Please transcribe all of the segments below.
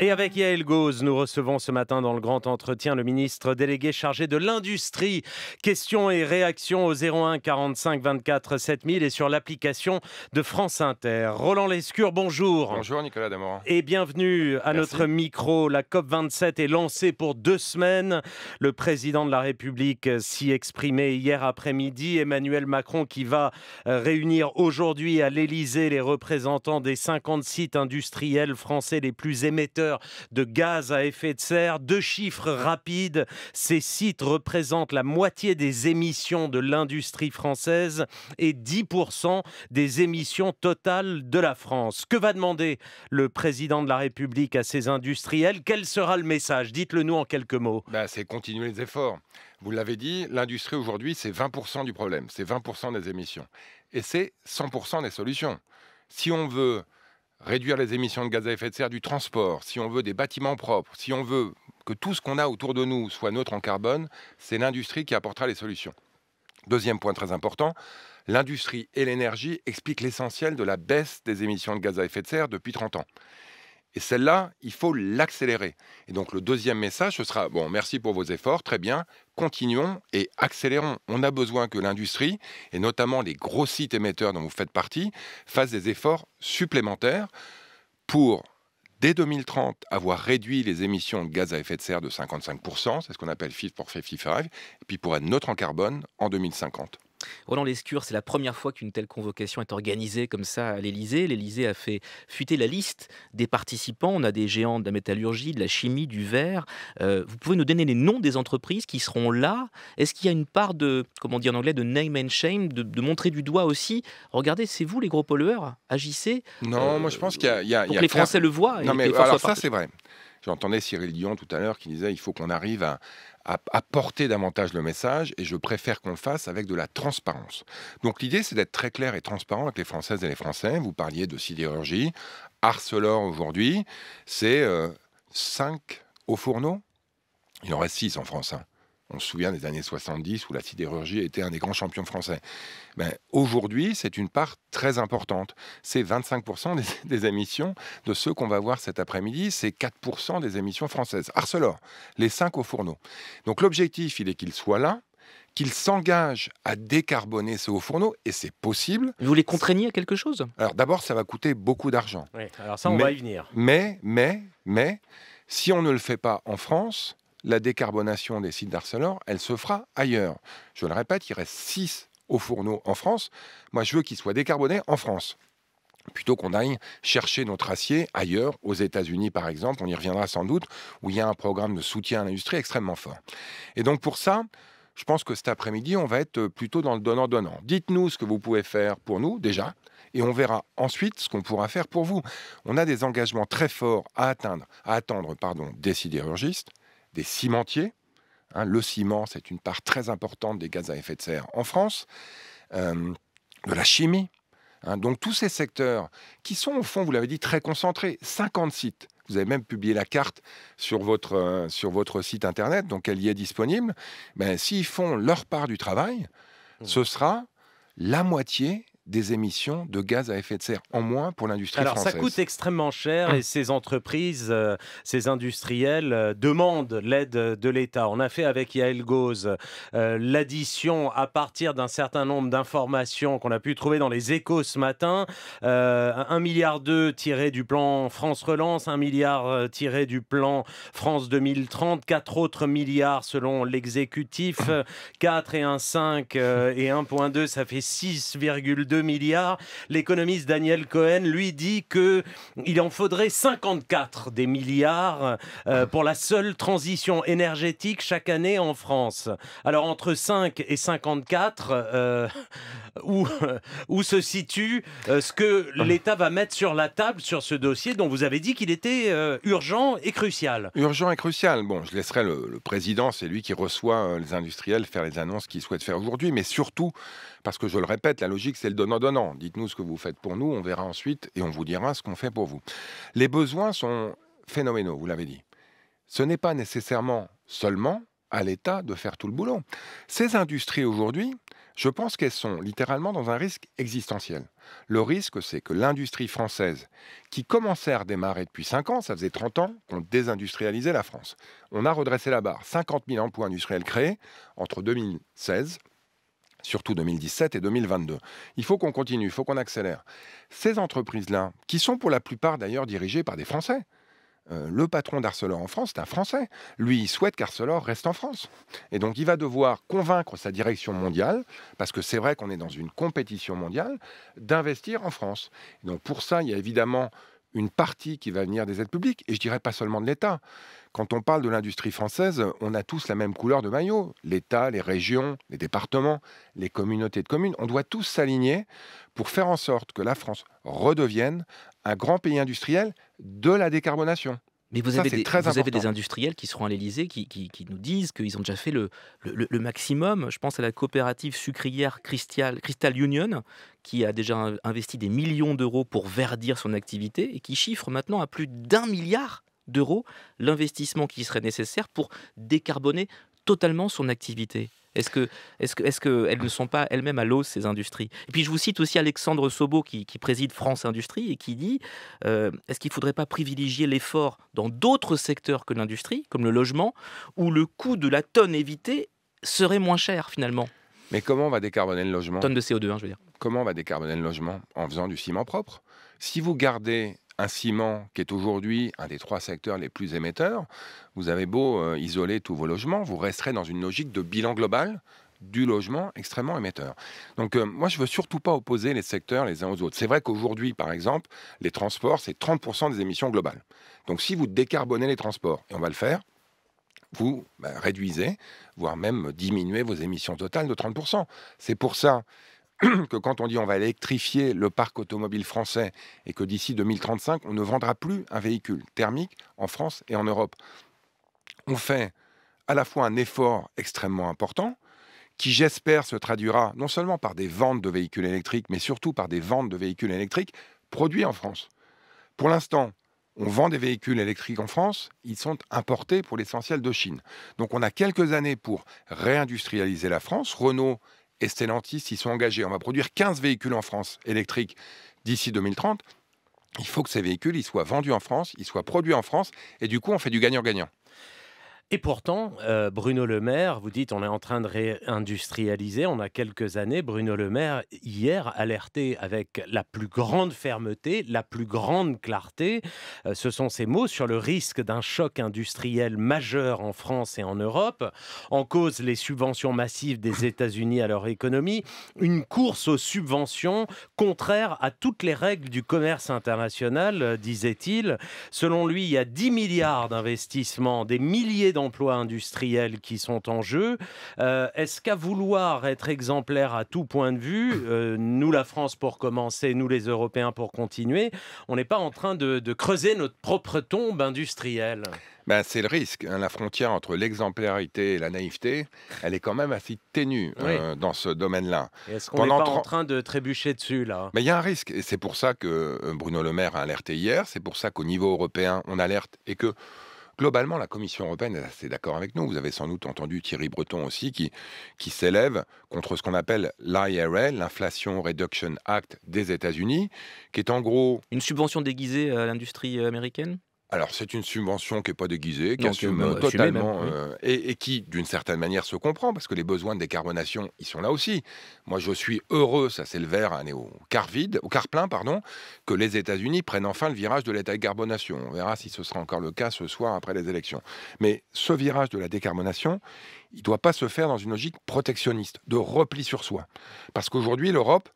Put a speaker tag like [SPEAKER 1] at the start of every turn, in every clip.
[SPEAKER 1] Et avec Yael Gauze, nous recevons ce matin dans le grand entretien le ministre délégué chargé de l'industrie. Questions et réactions au 01 45 24 7000 et sur l'application de France Inter. Roland Lescure, bonjour. Bonjour Nicolas Damoran. Et bienvenue à notre micro. La COP27 est lancée pour deux semaines. Le président de la République s'y exprimait hier après-midi. Emmanuel Macron qui va euh, réunir aujourd'hui à l'Élysée les représentants des 50 sites industriels français les plus émetteurs de gaz à effet de serre. Deux chiffres rapides, ces sites représentent la moitié des émissions de l'industrie française et 10% des émissions totales de la France. Que va demander le président de la République à ses
[SPEAKER 2] industriels Quel sera le message Dites-le nous en quelques mots. Bah, c'est continuer les efforts. Vous l'avez dit, l'industrie aujourd'hui, c'est 20% du problème, c'est 20% des émissions. Et c'est 100% des solutions. Si on veut réduire les émissions de gaz à effet de serre du transport, si on veut des bâtiments propres, si on veut que tout ce qu'on a autour de nous soit neutre en carbone, c'est l'industrie qui apportera les solutions. Deuxième point très important, l'industrie et l'énergie expliquent l'essentiel de la baisse des émissions de gaz à effet de serre depuis 30 ans. Et celle-là, il faut l'accélérer. Et donc le deuxième message, ce sera, bon, merci pour vos efforts, très bien, continuons et accélérons. On a besoin que l'industrie, et notamment les gros sites émetteurs dont vous faites partie, fassent des efforts supplémentaires pour dès 2030 avoir réduit les émissions de gaz à effet de serre de 55%, c'est ce qu'on appelle FIF pour 55, et puis pour être neutre en carbone en 2050.
[SPEAKER 3] Roland Lescure, c'est la première fois qu'une telle convocation est organisée comme ça à l'Élysée. l'Elysée a fait fuiter la liste des participants. On a des géants de la métallurgie, de la chimie, du verre. Euh, vous pouvez nous donner les noms des entreprises qui seront là. Est-ce qu'il y a une part de, comment dire en anglais, de name and shame, de, montrer du doigt aussi Regardez, c'est vous les gros pollueurs, agissez. Non, euh, moi
[SPEAKER 2] je pense qu'il y a. Y y les Français le voient. non, mais alors ça c'est vrai. J'entendais Cyril Dion tout à l'heure qui disait il faut qu'on arrive à, apporter davantage le message et je préfère qu'on le fasse avec de la transparence. Donc l'idée, c'est d'être très clair et transparent avec les Françaises et les Français. Vous parliez de sidérurgie. Arcelor aujourd'hui, c'est 5 euh, au fourneau. Il en reste 6 en France. Hein. On se souvient des années 70 où la sidérurgie était un des grands champions français. Ben, aujourd'hui, c'est une part très importante. C'est 25% des, émissions de ceux qu'on va voir cet après-midi, c'est 4% des émissions françaises. Arcelor, les 5 au fourneaux. Donc l'objectif, il est qu'ils soient là, qu'ils s'engagent à décarboner ce haut fourneaux, et c'est possible. Vous les contraignez à quelque chose Alors d'abord, ça va coûter beaucoup d'argent. Oui, alors ça, on va y venir. Mais, mais, mais, si on ne le fait pas en France, la décarbonation des sites d'Arcelor, elle se fera ailleurs. Je le répète, il reste 6 au fourneaux en France. Moi, je veux qu'ils soient décarbonés en France plutôt qu'on aille chercher notre acier ailleurs, aux États-Unis par exemple, on y reviendra sans doute, où il y a un programme de soutien à l'industrie extrêmement fort. Et donc pour ça, je pense que cet après-midi, on va être euh, plutôt dans le donnant-donnant. Dites-nous ce que vous pouvez faire pour nous déjà, et on verra ensuite ce qu'on pourra faire pour vous. On a des engagements très forts à atteindre, à attendre, pardon, des sidérurgistes, des cimentiers. Hein, le ciment, c'est une part très importante des gaz à effet de serre en France, euh, de la chimie. Hein, donc tous ces secteurs qui sont au fond, vous l'avez dit, très concentrés, 50 sites. Vous avez même publié la carte sur votre, euh, sur votre site internet, donc elle y est disponible. Ben, S'ils font leur part du travail, mmh. ce sera la moitié des émissions de gaz à effet de serre en moins pour l'industrie française. Alors ça coûte
[SPEAKER 1] extrêmement cher mmh. et
[SPEAKER 2] ces entreprises, euh,
[SPEAKER 1] ces industriels euh, demandent l'aide de l'État. On a fait avec Yael Gauze euh, l'addition à partir d'un certain nombre d'informations qu'on a pu trouver dans les échos ce matin. 1 milliard tiré du plan France Relance, 1 milliard tiré du plan France 2030, 4 autres milliards selon l'exécutif, 4 et 1,5 et 1,2, ça fait 6,2 milliards. L'économiste Daniel Cohen, lui, dit qu'il en faudrait 54 des milliards euh, pour la seule transition énergétique chaque année en France. Alors entre 5 et 54, euh, où, où se situe euh, ce que l'État va mettre sur la table sur ce dossier dont vous avez dit qu'il était urgent et crucial
[SPEAKER 2] Urgent et crucial. Bon, je laisserai le, le président, c'est lui qui reçoit les industriels, faire les annonces qu'il souhaite faire aujourd'hui, mais surtout, parce que je le répète, la logique, c'est le donnant-donnant. Dites-nous ce que vous faites pour nous, on verra ensuite et on vous dira ce qu'on fait pour vous. Les besoins sont phénoménaux, vous l'avez dit. Ce n'est pas nécessairement seulement à l'État de faire tout le boulot. Ces industries aujourd'hui, je pense qu'elles sont littéralement dans un risque existentiel. Le risque, c'est que l'industrie française, qui commençait à redémarrer depuis 5 ans, ça faisait 30 ans qu'on désindustrialisait la France. On a redressé la barre. 50 000 emplois industriels créés entre 2016 surtout 2017 et 2022. Il faut qu'on continue, il faut qu'on accélère. Ces entreprises-là, qui sont pour la plupart d'ailleurs dirigées par des Français, euh, le patron d'Arcelor en France, c'est un Français. Lui, il souhaite qu'Arcelor reste en France. Et donc, il va devoir convaincre sa direction mondiale, parce que c'est vrai qu'on est dans une compétition mondiale, d'investir en France. donc, pour ça, il y a évidemment une partie qui va venir des aides publiques, et je dirais pas seulement de l'État. Quand on parle de l'industrie française, on a tous la même couleur de maillot. L'État, les régions, les départements, les communautés de communes, on doit tous s'aligner pour faire en sorte que la France redevienne un grand pays industriel de la décarbonation. Mais vous, avez, des,
[SPEAKER 3] industriels qui seront à l'Elysée qui, nous disent qu'ils ont déjà fait le, maximum. Je pense à la coopérative sucrière Crystal Union, qui a déjà investi des millions d'euros pour verdir son activité et qui chiffre maintenant à plus d'un milliard d'euros l'investissement qui serait nécessaire pour décarboner totalement son activité. Est-ce que, est est-ce que elles ne sont pas elles-mêmes à l'eau ces industries Et puis je vous cite aussi Alexandre Sobo qui, préside France Industrie et qui dit euh, est-ce qu'il ne faudrait pas privilégier l'effort dans d'autres secteurs que l'industrie, comme le logement, où le coût de la tonne évitée serait moins cher finalement
[SPEAKER 2] mais comment on va décarboner le logement Tonne de CO2, hein, je veux dire. Comment on va décarboner le logement En faisant du ciment propre. Si vous gardez un ciment qui est aujourd'hui un des trois secteurs les plus émetteurs, vous avez beau euh, isoler tous vos logements, vous resterez dans une logique de bilan global du logement extrêmement émetteur. Donc euh, moi, je veux surtout pas opposer les secteurs les uns aux autres. C'est vrai qu'aujourd'hui, par exemple, les transports, c'est 30% des émissions globales. Donc si vous décarbonez les transports, et on va le faire, vous bah, réduisez, voire même diminuez vos émissions totales de 30%. C'est pour ça que quand on dit on va électrifier le parc automobile français et que d'ici 2035, on ne vendra plus un véhicule thermique en France et en Europe. On fait à la fois un effort extrêmement important, qui j'espère se traduira non seulement par des ventes de véhicules électriques, mais surtout par des ventes de véhicules électriques produits en France. Pour l'instant, on vend des véhicules électriques en France, ils sont importés pour l'essentiel de Chine. Donc on a quelques années pour réindustrialiser la France. Renault et Stellantis sont engagés. On va produire 15 véhicules en France électriques d'ici 2030. Il faut que ces véhicules ils soient vendus en France, ils soient produits en France, et du coup, on fait du gagnant-gagnant. Et pourtant, euh, Bruno Le Maire, vous dites, on est en train de
[SPEAKER 1] réindustrialiser. On a quelques années, Bruno Le Maire, hier, alerté avec la plus grande fermeté, la plus grande clarté, euh, ce sont ces mots, sur le risque d'un choc industriel majeur en France et en Europe. En cause, les subventions massives des États-Unis à leur économie, une course aux subventions contraire à toutes les règles du commerce international, euh, disait-il. Selon lui, il y a 10 milliards d'investissements, des milliers d'emplois industriels qui sont en jeu. Euh, est-ce qu'à vouloir être exemplaire à tout point de vue, euh, nous la France pour commencer, nous
[SPEAKER 2] les Européens pour continuer, on n'est pas en
[SPEAKER 1] train de, creuser notre propre tombe industrielle
[SPEAKER 2] ben, c'est le risque. Hein. La frontière entre l'exemplarité et la naïveté, elle est quand même assez ténue euh, dans ce domaine-là. Est-ce qu'on n'est pas en
[SPEAKER 1] train de trébucher dessus, là Mais
[SPEAKER 2] il y a un risque. Et c'est pour ça que Bruno Le Maire a alerté hier. C'est pour ça qu'au niveau européen, on alerte et que Globalement, la Commission européenne est assez d'accord avec nous. Vous avez sans doute entendu Thierry Breton aussi qui, s'élève contre ce qu'on appelle l'IRL, l'Inflation Reduction Act des États-Unis, qui est en gros... Une subvention déguisée à l'industrie euh, américaine alors, c'est une subvention qui n'est pas déguisée, qui euh, euh, totalement, euh, et, qui, d'une certaine manière, se comprend, parce que les besoins de décarbonation, ils sont là aussi. Moi, je suis heureux, ça c'est le verre, hein, au car vide, au car plein, pardon, que les États-Unis prennent enfin le virage de la décarbonation. On verra si ce sera encore le cas ce soir après les élections. Mais ce virage de la décarbonation, il ne doit pas se faire dans une logique protectionniste, de repli sur soi. Parce qu'aujourd'hui, l'Europe,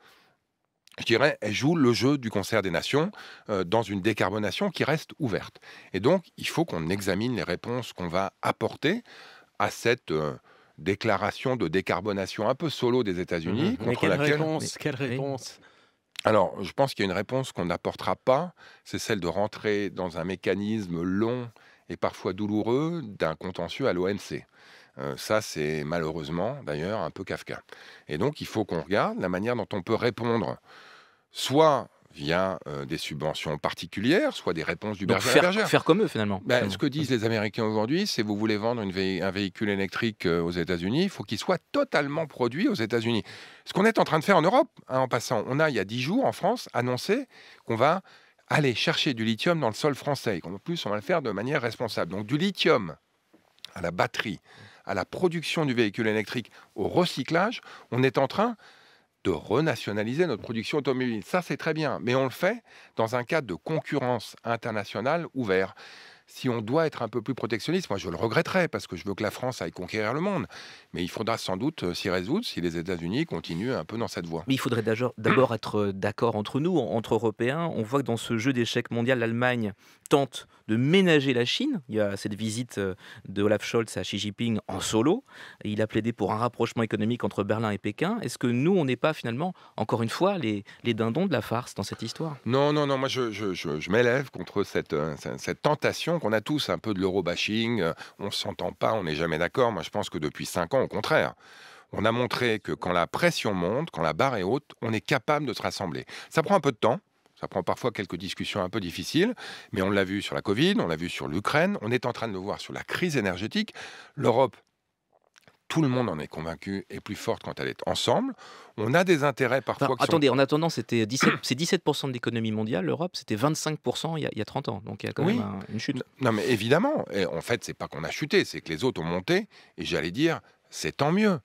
[SPEAKER 2] je dirais, elle joue le jeu du concert des nations euh, dans une décarbonation qui reste ouverte. Et donc, il faut qu'on examine les réponses qu'on va apporter à cette euh, déclaration de décarbonation un peu solo des États-Unis. Mhm. contre quelle laquelle... réponse,
[SPEAKER 1] quelle réponse
[SPEAKER 2] Alors, je pense qu'il y a une réponse qu'on n'apportera pas, c'est celle de rentrer dans un mécanisme long et parfois douloureux d'un contentieux à l'OMC. Euh, ça, c'est malheureusement d'ailleurs un peu Kafka. Et donc, il faut qu'on regarde la manière dont on peut répondre soit via euh, des subventions particulières, soit des réponses du berger faire, à
[SPEAKER 3] faire comme eux ben, finalement.
[SPEAKER 2] Ce que disent les Américains aujourd'hui, c'est vous voulez vendre un véhicule électrique euh, aux États-Unis, il faut qu'il soit totalement produit aux États-Unis. Ce qu'on est en train de faire en Europe, hein, en passant, on a il y a dix jours en France annoncé qu'on va aller chercher du lithium dans le sol français. Et en plus, on va le faire de manière responsable. Donc du lithium à la batterie, à la production du véhicule électrique, au recyclage, on est en train de renationaliser notre production automobile. Ça, c'est très bien, mais on le fait dans un cadre de concurrence internationale ouvert. Si on doit être un peu plus protectionniste, moi je le regretterais parce que je veux que la France aille conquérir le monde. Mais il faudra sans doute euh, s'y résoudre si les États-Unis continuent un peu dans cette voie. Mais il faudrait d'abord être euh, d'accord entre
[SPEAKER 3] nous, entre Européens. On voit que dans ce jeu d'échecs mondial, l'Allemagne tente de ménager la Chine. Il y a cette visite euh, de Olaf Scholz à Xi Jinping en solo. Il a plaidé pour un rapprochement économique entre Berlin et Pékin. Est-ce que nous, on n'est pas finalement, encore une fois, les, dindons de la farce dans cette histoire
[SPEAKER 2] Non, non, non. Moi, je, je, m'élève contre euh, cette, cette tentation qu'on a tous un peu de l'euro-bashing. Euh, on s'entend pas, on n'est jamais d'accord. Moi, je pense que depuis cinq ans, au contraire. On a montré que quand la pression monte, quand la barre est haute, on est capable de se rassembler. Ça prend un peu de temps, ça prend parfois quelques discussions un peu difficiles, mais on l'a vu sur la Covid, on l'a vu sur l'Ukraine, on est en train de le voir sur la crise énergétique. L'Europe, tout le monde en est convaincu, est plus forte quand elle est ensemble. On a des intérêts parfois. attendez, en attendant, c'était 17, c'est
[SPEAKER 3] 17% de l'économie mondiale, l'Europe, c'était 25% il y, a, 30 ans. Donc il y a quand même
[SPEAKER 2] une chute. Non, mais évidemment. en fait, c'est pas qu'on a chuté, c'est que les autres ont monté. Et j'allais dire, c'est tant mieux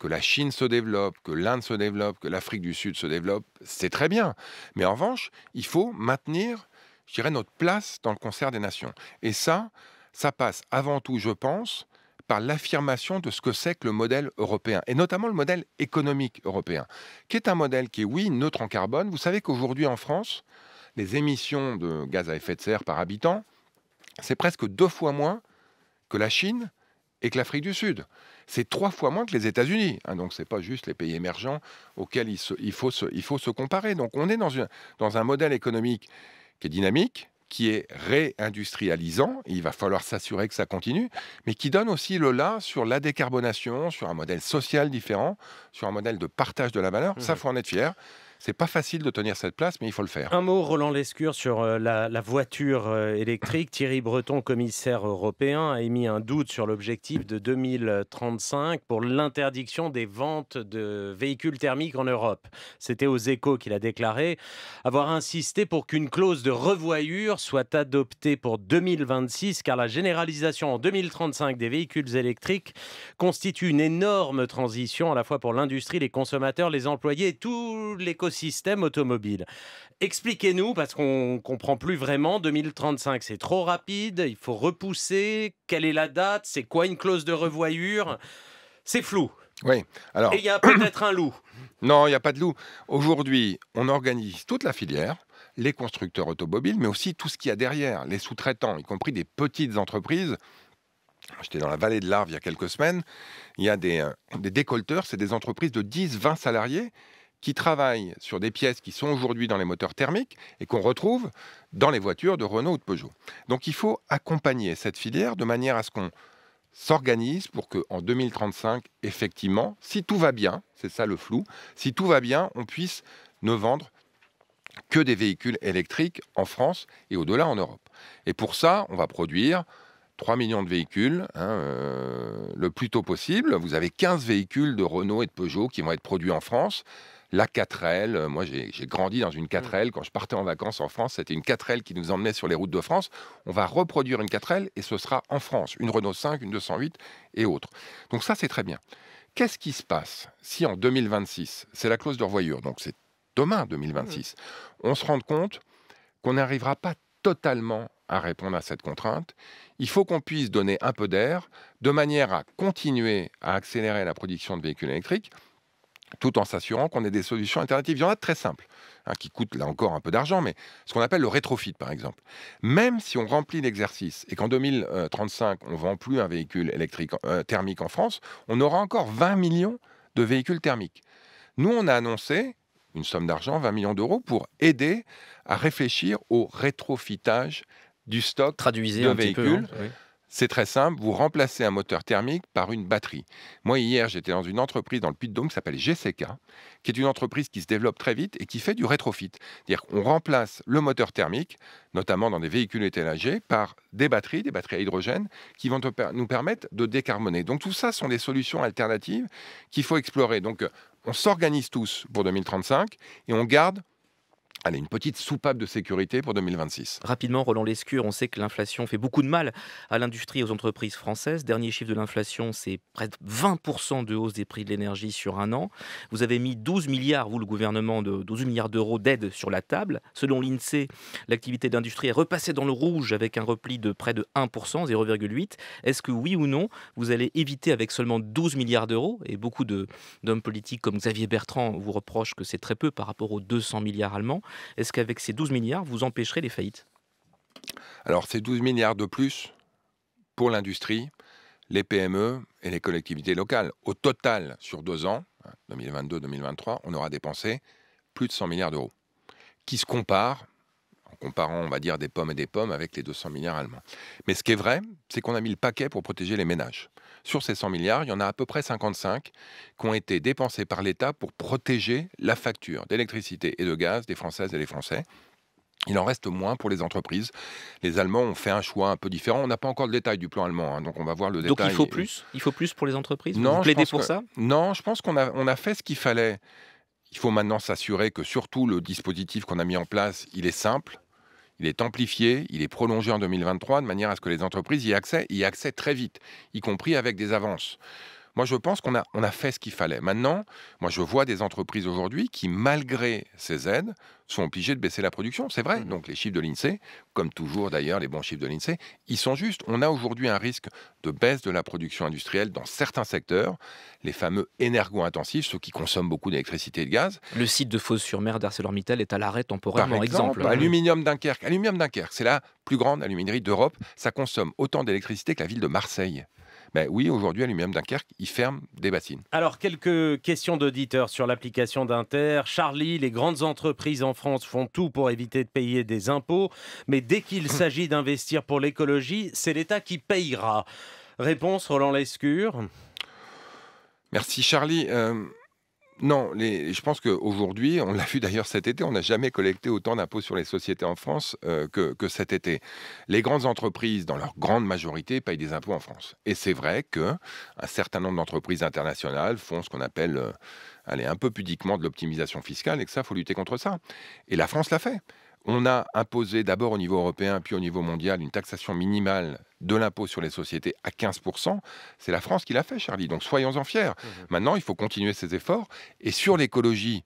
[SPEAKER 2] que la Chine se développe, que l'Inde se développe, que l'Afrique du Sud se développe, c'est très bien. Mais en revanche, il faut maintenir, je dirais, notre place dans le concert des nations. Et ça, ça passe avant tout, je pense, par l'affirmation de ce que c'est que le modèle européen, et notamment le modèle économique européen, qui est un modèle qui est, oui, neutre en carbone. Vous savez qu'aujourd'hui en France, les émissions de gaz à effet de serre par habitant, c'est presque deux fois moins que la Chine et que l'Afrique du Sud c'est trois fois moins que les États-Unis. Hein. donc ce n'est pas juste les pays émergents auxquels il, faut se, comparer. Donc on est dans, dans un modèle économique qui est dynamique, qui est réindustrialisant, il va falloir s'assurer que ça continue, mais qui donne aussi le là sur la décarbonation, sur un modèle social différent, sur un modèle de partage de la valeur. Ça, mhm. faut en être fier. C'est pas facile de tenir cette place, mais il faut le faire.
[SPEAKER 1] Un mot, Roland Lescure, sur euh, la, voiture euh, électrique. Thierry Breton, commissaire européen, a émis un doute sur l'objectif de 2035 pour l'interdiction des ventes de véhicules thermiques en Europe. C'était aux échos qu'il a déclaré avoir insisté pour qu'une clause de revoyure soit adoptée pour 2026, car la généralisation en 2035 des véhicules électriques constitue une énorme transition à la fois pour l'industrie, les consommateurs, les employés et tout l'écosystème système automobile. Expliquez-nous, parce qu'on ne comprend plus vraiment, 2035 c'est trop rapide, il faut repousser, quelle est la date, c'est quoi une clause de revoyure C'est flou.
[SPEAKER 2] Oui. Alors... Et il y a peut-être un loup. Non, il n'y a pas de loup. Aujourd'hui, on organise toute la filière, les constructeurs automobiles, mais aussi tout ce qu'il y a derrière, les sous-traitants, y compris des petites entreprises. J'étais dans la vallée de l'Arve il y a quelques semaines. Il y a des, euh, des décolteurs, c'est des entreprises de 10-20 salariés qui travaillent sur des pièces qui sont aujourd'hui dans les moteurs thermiques et qu'on retrouve dans les voitures de Renault ou de Peugeot. Donc il faut accompagner cette filière de manière à ce qu'on s'organise pour que en 2035 effectivement, si tout va bien, c'est ça le flou, si tout va bien, on puisse ne vendre que des véhicules électriques en France et au-delà en Europe. Et pour ça, on va produire 3 millions de véhicules hein, euh, le plus tôt possible. Vous avez 15 véhicules de Renault et de Peugeot qui vont être produits en France la 4L. Euh, moi, j'ai grandi dans une 4L. Mmh. Quand je partais en vacances en France, c'était une 4L qui nous emmenait sur les routes de France. On va reproduire une 4L et ce sera en France. Une Renault 5, une 208 et autres. Donc ça, c'est très bien. Qu'est-ce qui se passe si en 2026, c'est la clause de revoyure, donc c'est demain 2026, mmh. on se rend compte qu'on n'arrivera pas totalement à répondre à cette contrainte. Il faut qu'on puisse donner un peu d'air de manière à continuer à accélérer la production de véhicules électriques, tout en s'assurant qu'on ait des solutions alternatives. Il y en a très simples, hein, qui coûtent là encore un peu d'argent, mais ce qu'on appelle le rétrofit, par exemple. Même si on remplit l'exercice et qu'en 2035, on ne vend plus un véhicule électrique, euh, thermique en France, on aura encore 20 millions de véhicules thermiques. Nous, on a annoncé une somme d'argent, 20 millions d'euros, pour aider à réfléchir au rétrofitage du stock de hein, véhicules. C'est très simple, vous remplacez un moteur thermique par une batterie. Moi, hier, j'étais dans une entreprise dans le Puy-de-Dôme qui s'appelle GCK, qui est une entreprise qui se développe très vite et qui fait du rétrofit. C'est-à-dire qu'on remplace le moteur thermique, notamment dans des véhicules étalagés, par des batteries, des batteries à hydrogène, qui vont nous permettre de décarboner. Donc tout ça sont des solutions alternatives qu'il faut explorer. Donc on s'organise tous pour 2035 et on garde Allez, une petite soupape de sécurité pour 2026. Rapidement, Roland Lescure, on sait que l'inflation fait beaucoup de mal
[SPEAKER 3] à l'industrie et aux entreprises françaises. Dernier chiffre de l'inflation, c'est près de 20% de hausse des prix de l'énergie sur un an. Vous avez mis 12 milliards, vous, le gouvernement, de 12 milliards d'euros d'aide sur la table. Selon l'INSEE, l'activité d'industrie est repassée dans le rouge avec un repli de près de 1%, 0,8%. Est-ce que oui ou non, vous allez éviter avec seulement 12 milliards d'euros, et beaucoup d'hommes politiques comme Xavier Bertrand vous reprochent que c'est très peu par rapport aux 200 milliards allemands, est-ce qu'avec ces 12 milliards, vous empêcherez les faillites
[SPEAKER 2] Alors, ces 12 milliards de plus pour l'industrie, les PME et les collectivités locales. Au total, sur deux ans, 2022-2023, hein, on aura dépensé plus de 100 milliards d'euros, qui se compare, en comparant, on va dire, des pommes et des pommes avec les 200 milliards allemands. Mais ce qui est vrai, c'est qu'on a mis le paquet pour protéger les ménages sur ces 100 milliards, il y en a à peu près 55 qui ont été dépensés par l'État pour protéger la facture d'électricité et de gaz des Françaises et des Français. Il en reste moins pour les entreprises. Les Allemands ont fait un choix un peu différent. On n'a pas encore le détail du plan allemand, hein, donc on va voir le détail. Donc il faut plus
[SPEAKER 3] Il faut plus pour les entreprises Non, Vous plaidez pour ça
[SPEAKER 2] Non, je pense qu'on a, a fait ce qu'il fallait. Il faut maintenant s'assurer que surtout le dispositif qu'on a mis en place, il est simple, il est amplifié, il est prolongé en 2023 de manière à ce que les entreprises y accèdent, très vite, y compris avec des avances. Moi, je pense qu'on a, fait ce qu'il fallait. Maintenant, moi, je vois des entreprises aujourd'hui qui, malgré ces aides, sont obligées de baisser la production. C'est vrai. Mmh. Donc, les chiffres de l'INSEE, comme toujours d'ailleurs, les bons chiffres de l'INSEE, ils sont justes. On a aujourd'hui un risque de baisse de la production industrielle dans certains secteurs, les fameux énergo-intensifs, ceux qui consomment beaucoup d'électricité et de gaz. Le site de Fos-sur-Mer d'ArcelorMittal est à l'arrêt temporairement. par exemple. exemple. Hein. Aluminium Dunkerque. Aluminium Dunkerque, c'est la plus grande aluminerie d'Europe. Ça consomme autant d'électricité que la ville de Marseille. Ben oui, aujourd'hui, à lui-même, Dunkerque, il ferme des bassines.
[SPEAKER 1] Alors, quelques questions d'auditeurs sur l'application d'Inter. Charlie, les grandes entreprises en France font tout pour éviter de payer des impôts, mais dès qu'il s'agit d'investir pour l'écologie, c'est l'État qui payera. Réponse Roland Lescure.
[SPEAKER 2] Merci Charlie. Euh, non, je pense qu'aujourd'hui, on l'a vu d'ailleurs cet été, on n'a jamais collecté autant d'impôts sur les sociétés en France euh, que, cet été. Les grandes entreprises, dans leur grande majorité, payent des impôts en France. Et c'est vrai qu'un certain nombre d'entreprises internationales font ce qu'on appelle, euh, allez, un peu pudiquement de l'optimisation fiscale, et que ça, faut lutter contre ça. Et la France l'a fait. On a imposé d'abord au niveau européen, puis au niveau mondial, une taxation minimale de l'impôt sur les sociétés à 15%. C'est la France qui l'a fait, Charlie. Donc soyons-en fiers. Mmh Maintenant, il faut continuer ces efforts. Et sur l'écologie,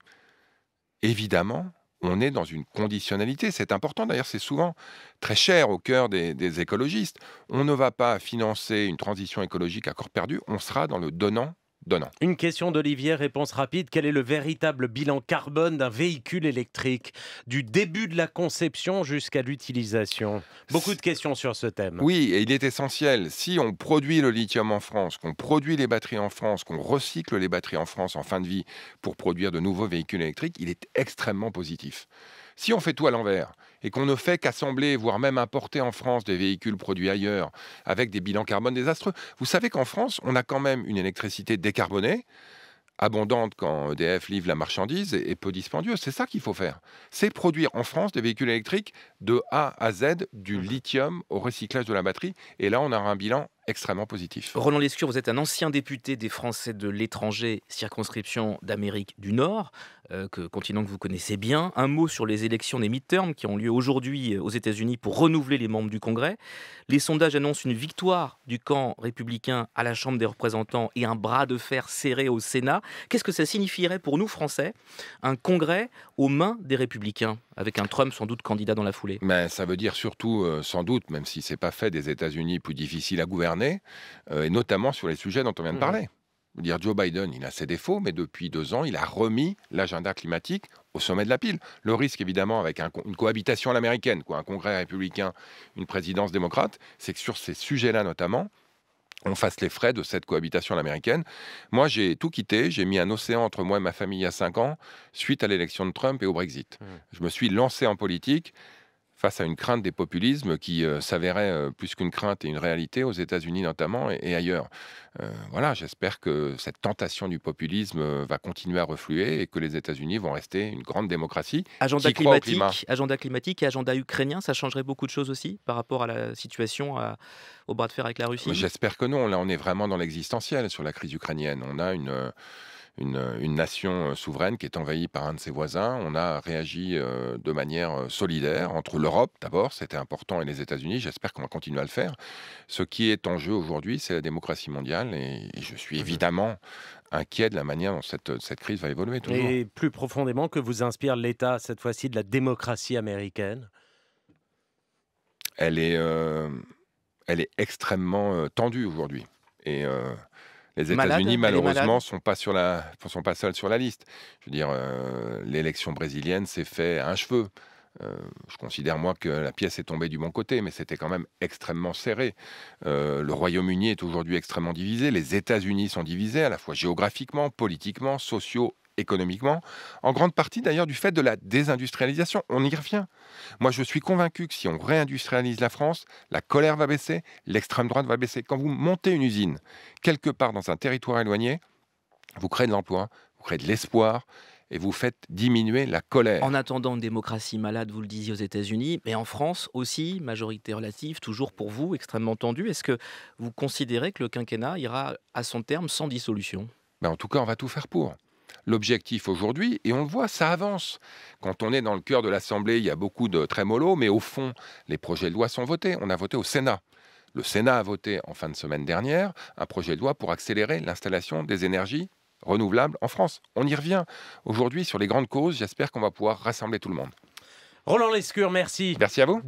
[SPEAKER 2] évidemment, on est dans une conditionnalité. C'est important, d'ailleurs, c'est souvent très cher au cœur des écologistes. On ne va pas financer une transition écologique à corps perdu, on sera dans le donnant donnant. Une question d'Olivier, réponse rapide. Quel est le véritable bilan carbone d'un véhicule électrique du
[SPEAKER 1] début de la conception jusqu'à l'utilisation Beaucoup de questions sur ce thème.
[SPEAKER 2] Oui, et il est essentiel. Si on produit le lithium en France, qu'on produit les batteries en France, qu'on recycle les batteries en France en fin de vie pour produire de nouveaux véhicules électriques, il est extrêmement positif. Si on fait tout à l'envers et qu'on ne fait qu'assembler, voire même importer en France des véhicules produits ailleurs avec des bilans carbone désastreux, vous savez qu'en France, on a quand même une électricité décarbonée abondante quand EDF livre la marchandise et peu dispendieuse. C'est ça qu'il faut faire. C'est produire en France des véhicules électriques de A à Z, du mmh. lithium au recyclage de la batterie. Et là, on aura un bilan extrêmement positif. Roland Lescure, vous êtes un ancien député des Français de
[SPEAKER 3] l'étranger, circonscription d'Amérique du Nord. Euh, continent que vous connaissez bien. Un mot sur les élections des midterms qui ont lieu aujourd'hui euh, aux États-Unis pour renouveler les membres du Congrès. Les sondages annoncent une victoire du camp républicain à la Chambre des représentants et un bras de fer serré au Sénat. Qu'est-ce que ça signifierait pour nous, Français, un Congrès aux mains des républicains, avec
[SPEAKER 2] un Trump sans doute candidat dans la foulée Mais Ça veut dire surtout, euh, sans doute, même si c'est pas fait des États-Unis plus difficiles à gouverner, et notamment sur les sujets dont on vient de mmh. parler dire Joe Biden, il a ses défauts, mais depuis deux ans, il a remis l'agenda climatique au sommet de la pile. Le risque, évidemment, avec une cohabitation à l'américaine, quoi, un congrès républicain, une présidence démocrate, c'est que sur ces sujets-là notamment, on fasse les frais de cette cohabitation à l'américaine. Moi, j'ai tout quitté, j'ai mis un océan entre moi et ma famille il y a cinq ans, suite à l'élection de Trump et au Brexit. Mmh. Je me suis lancé en politique face à une crainte des populismes qui euh, s'avérait euh, plus qu'une crainte et une réalité aux États-Unis notamment et, ailleurs. Euh, voilà, j'espère que cette tentation du populisme va continuer à refluer et que les États-Unis vont rester une grande démocratie. Agenda climatique,
[SPEAKER 3] agenda climatique et agenda ukrainien, ça changerait beaucoup de choses aussi par rapport à la situation à, au
[SPEAKER 2] bras de fer avec la Russie. J'espère que non. Là, on est vraiment dans l'existentiel sur la crise ukrainienne. On a une euh, une, nation euh, souveraine qui est envahie par un de ses voisins. On a réagi euh, de manière solidaire entre l'Europe d'abord, c'était important, et les États-Unis. J'espère qu'on va continuer à le faire. Ce qui est en jeu aujourd'hui, c'est la démocratie mondiale et, je suis mmh évidemment inquiet de la manière dont cette, cette crise va évoluer. Et
[SPEAKER 1] plus profondément, que vous inspire l'État, cette fois-ci, de la démocratie américaine
[SPEAKER 2] Elle est, elle est extrêmement tendue aujourd'hui. Et les États-Unis, malheureusement, sont sont pas seuls sur la liste. Je veux dire, euh, l'élection brésilienne s'est faite à un cheveu. Euh, je considère moi que la pièce est tombée du bon côté, mais c'était quand même extrêmement serré. Euh, le Royaume-Uni est aujourd'hui extrêmement divisé, les États-Unis sont divisés à la fois géographiquement, politiquement, sociaux économiquement, en grande partie d'ailleurs du fait de la désindustrialisation. On y revient. Moi, je suis convaincu que si on réindustrialise la France, la colère va baisser, l'extrême droite va baisser. Quand vous montez une usine quelque part dans un territoire éloigné, vous créez de l'emploi, vous créez de l'espoir, et vous faites diminuer la colère. En attendant une démocratie
[SPEAKER 3] malade, vous le disiez aux États-Unis, mais en France aussi, majorité relative, toujours pour vous, extrêmement tendue. Est-ce que vous considérez que le quinquennat ira à son terme sans dissolution ben En tout cas, on va tout faire
[SPEAKER 2] pour l'objectif aujourd'hui. Et on le voit, ça avance. Quand on est dans le cœur de l'Assemblée, il y a beaucoup de trémolos, mais au fond, les projets de loi sont votés. On a voté au Sénat. Le Sénat a voté en fin de semaine dernière un projet de loi pour accélérer l'installation des énergies renouvelables en France. On y revient aujourd'hui sur les grandes causes. J'espère qu'on va pouvoir rassembler tout le monde. Roland Lescure, merci. Merci à vous.